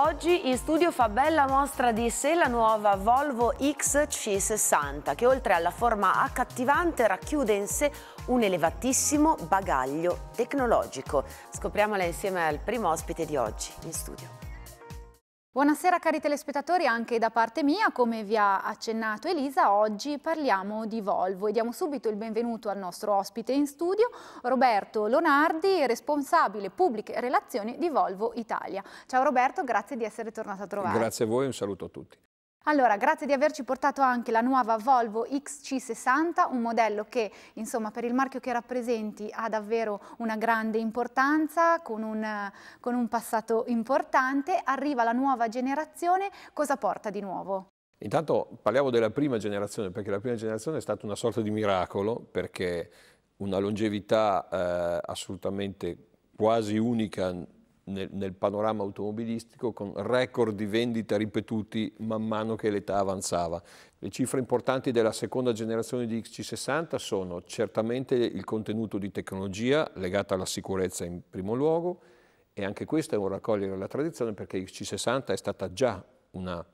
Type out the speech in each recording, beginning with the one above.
Oggi in studio fa bella mostra di sé la nuova Volvo XC60 che oltre alla forma accattivante racchiude in sé un elevatissimo bagaglio tecnologico. Scopriamola insieme al primo ospite di oggi in studio. Buonasera cari telespettatori, anche da parte mia, come vi ha accennato Elisa, oggi parliamo di Volvo e diamo subito il benvenuto al nostro ospite in studio, Roberto Lonardi, responsabile pubbliche relazioni di Volvo Italia. Ciao Roberto, grazie di essere tornato a trovare. Grazie a voi un saluto a tutti. Allora, grazie di averci portato anche la nuova Volvo XC60, un modello che insomma per il marchio che rappresenti ha davvero una grande importanza, con un, con un passato importante. Arriva la nuova generazione, cosa porta di nuovo? Intanto parliamo della prima generazione, perché la prima generazione è stata una sorta di miracolo, perché una longevità eh, assolutamente quasi unica nel, nel, panorama automobilistico con record di vendita ripetuti man mano che l'età avanzava. Le cifre importanti della seconda generazione di XC60 sono certamente il contenuto di tecnologia legata alla sicurezza in primo luogo e anche questo è un raccogliere la tradizione perché XC60 è stata già una,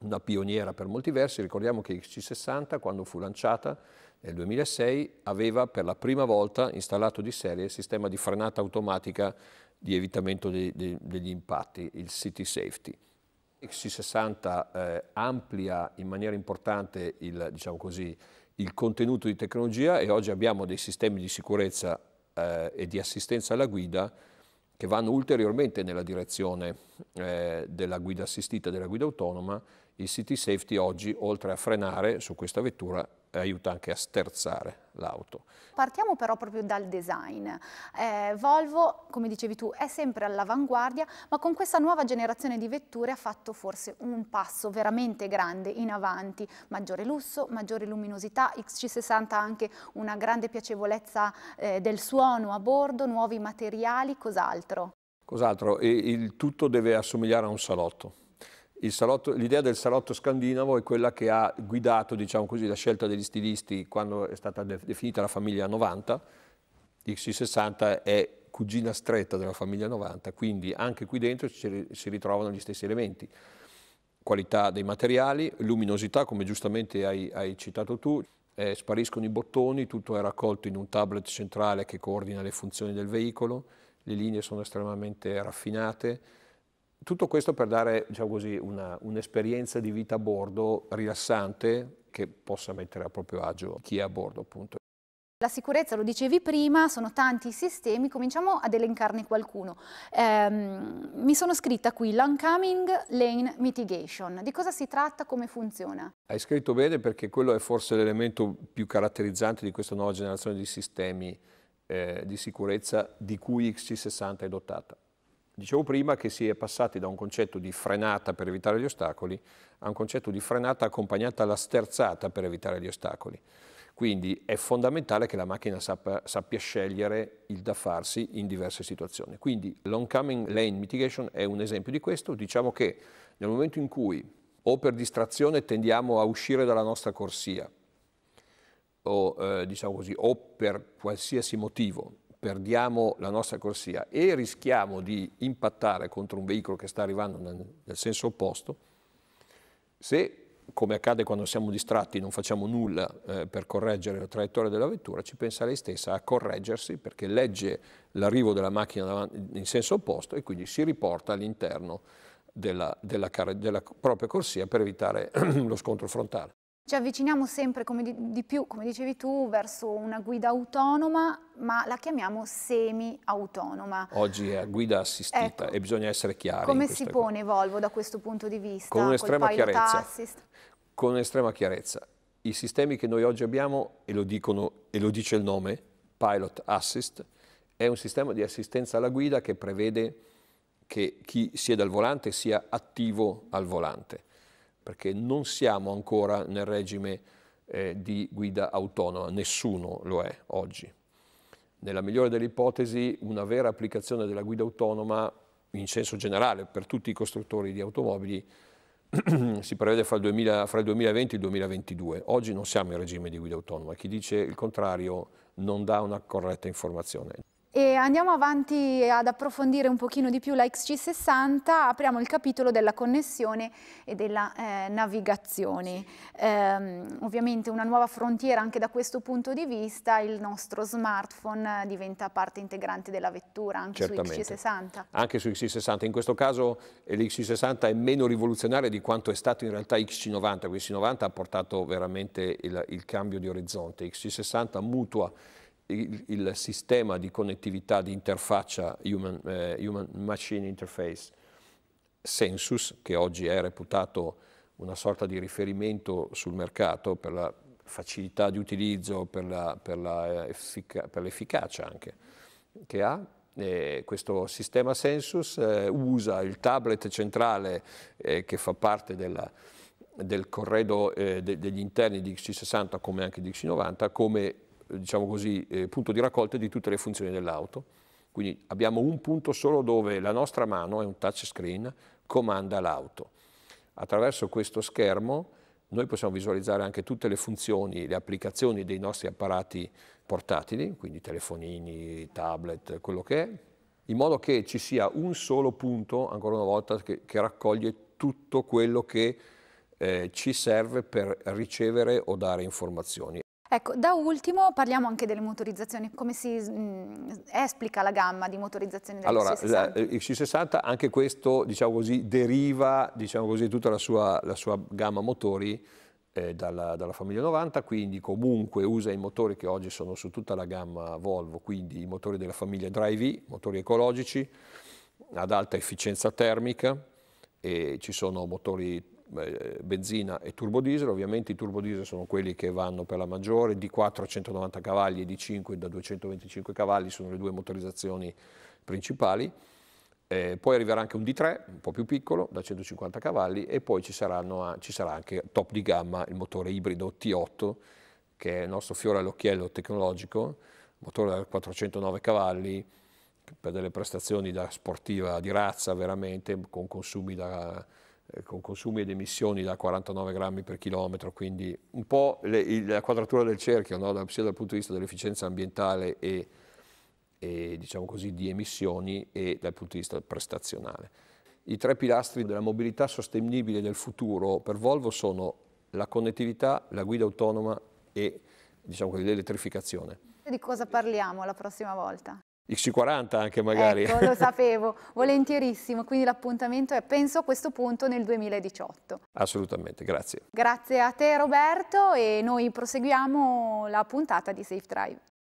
una pioniera per molti versi. Ricordiamo che XC60 quando fu lanciata nel 2006 aveva per la prima volta installato di serie il sistema di frenata automatica di evitamento de, de, degli impatti, il City Safety. XC60 eh, amplia in maniera importante il, diciamo così, il, contenuto di tecnologia e oggi abbiamo dei sistemi di sicurezza eh, e di assistenza alla guida che vanno ulteriormente nella direzione eh, della guida assistita, della guida autonoma il city safety oggi, oltre a frenare su questa vettura, aiuta anche a sterzare l'auto. Partiamo però proprio dal design. Eh, Volvo, come dicevi tu, è sempre all'avanguardia, ma con questa nuova generazione di vetture ha fatto forse un passo veramente grande in avanti. Maggiore lusso, maggiore luminosità, XC60 ha anche una grande piacevolezza eh, del suono a bordo, nuovi materiali, cos'altro? Cos'altro? Il tutto deve assomigliare a un salotto salotto, l'idea del salotto scandinavo è quella che ha guidato diciamo così, la scelta degli stilisti quando è stata definita la famiglia 90. XC60 è cugina stretta della famiglia 90, quindi anche qui dentro si ritrovano gli stessi elementi. Qualità dei materiali, luminosità, come giustamente hai, hai citato tu, eh, spariscono i bottoni, tutto è raccolto in un tablet centrale che coordina le funzioni del veicolo, le linee sono estremamente raffinate, tutto questo per dare diciamo così, un'esperienza di vita a bordo rilassante che possa mettere a proprio agio chi è a bordo appunto. La sicurezza, lo dicevi prima, sono tanti i sistemi, cominciamo ad elencarne qualcuno. Ehm, mi sono scritta qui l'Oncoming Lane Mitigation. Di cosa si tratta, come funziona? Hai scritto bene perché quello è forse l'elemento più caratterizzante di questa nuova generazione di sistemi eh, di sicurezza di cui XC60 è dotata. Dicevo prima che si è passati da un concetto di frenata per evitare gli ostacoli a un concetto di frenata accompagnata alla sterzata per evitare gli ostacoli. Quindi è fondamentale che la macchina sappia, sappia scegliere il da farsi in diverse situazioni. Quindi l'oncoming lane mitigation è un esempio di questo. Diciamo che nel momento in cui o per distrazione tendiamo a uscire dalla nostra corsia o, eh, diciamo così, o per qualsiasi motivo perdiamo la nostra corsia e rischiamo di impattare contro un veicolo che sta arrivando nel senso opposto, se come accade quando siamo distratti, non facciamo nulla eh, per correggere la traiettoria della vettura, ci pensa lei stessa a correggersi perché legge l'arrivo della macchina in senso opposto e quindi si riporta all'interno della, della, della propria corsia per evitare lo scontro frontale. Ci avviciniamo sempre di, di più, come dicevi tu, verso una guida autonoma, ma la chiamiamo semi-autonoma. Oggi è a guida assistita ecco, e bisogna essere chiari. Come si pone cosa. Volvo da questo punto di vista? Con estrema chiarezza. Assist... Con estrema chiarezza. I sistemi che noi oggi abbiamo, e lo, dicono, e lo dice il nome, Pilot Assist, è un sistema di assistenza alla guida che prevede che chi siede al volante sia attivo al volante perché non siamo ancora nel regime eh, di guida autonoma, nessuno lo è oggi. Nella migliore delle ipotesi una vera applicazione della guida autonoma in senso generale per tutti i costruttori di automobili si prevede fra il, 2000, fra il, 2020 e il 2022. Oggi non siamo in regime di guida autonoma. Chi dice il contrario non dà una corretta informazione. E andiamo avanti ad approfondire un pochino di più la XC60, apriamo il capitolo della connessione e della eh, navigazione. Ehm, ovviamente una nuova frontiera anche da questo punto di vista, il nostro smartphone diventa parte integrante della vettura anche Certamente. su XC60. Anche su XC60, in questo caso eh, l'XC60 è meno rivoluzionaria di quanto è stato in realtà XC90, XC90 ha portato veramente il, il cambio di orizzonte, XC60 mutua il, il, sistema di connettività, di interfaccia human, eh, human, machine interface, Sensus, che oggi è reputato una sorta di riferimento sul mercato per la facilità di utilizzo, per, la, per, la eh, effic per l'efficacia anche che ha, eh, questo sistema Sensus eh, usa il tablet centrale eh, che fa parte della, del corredo eh, de degli interni di x 60 come anche di x 90 come diciamo così, eh, punto di raccolta di tutte le funzioni dell'auto. Quindi abbiamo un punto solo dove la nostra mano, è un touchscreen, comanda l'auto. Attraverso questo schermo noi possiamo visualizzare anche tutte le funzioni, le applicazioni dei nostri apparati portatili, quindi telefonini, tablet, quello che è, in modo che ci sia un solo punto, ancora una volta, che, che raccoglie tutto quello che eh, ci serve per ricevere o dare informazioni. Ecco, da ultimo parliamo anche delle motorizzazioni, come si mh, mm, esplica la gamma di motorizzazioni del allora, XC60? Allora, eh, il XC60 anche questo, diciamo così, deriva, diciamo così, tutta la sua, la sua gamma motori eh, dalla, dalla, famiglia 90, quindi comunque usa i motori che oggi sono su tutta la gamma Volvo, quindi i motori della famiglia Drive-E, motori ecologici, ad alta efficienza termica, e ci sono motori eh, benzina e turbodiesel, ovviamente i turbodiesel sono quelli che vanno per la maggiore, di 4 a 190 cavalli e di 5 da 225 cavalli sono le due motorizzazioni principali. Eh, poi arriverà anche un D3, un po' più piccolo, da 150 cavalli, e poi ci, saranno, ci sarà anche top di gamma il motore ibrido T8, che è il nostro fiore all'occhiello tecnologico, motore da 409 cavalli, per delle prestazioni da sportiva di razza veramente, con consumi da eh, con consumi ed emissioni da 49 grammi per chilometro, quindi un po' le, la quadratura del cerchio, no? sia dal punto di vista dell'efficienza ambientale e, e diciamo così, di emissioni e dal punto di vista prestazionale. I tre pilastri della mobilità sostenibile del futuro per Volvo sono la connettività, la guida autonoma e diciamo l'elettrificazione. Di cosa parliamo la prossima volta? X40 anche magari. Ecco, lo sapevo, volentierissimo, quindi l'appuntamento è penso a questo punto nel 2018. Assolutamente, grazie. Grazie a te Roberto e noi proseguiamo la puntata di Safe Drive.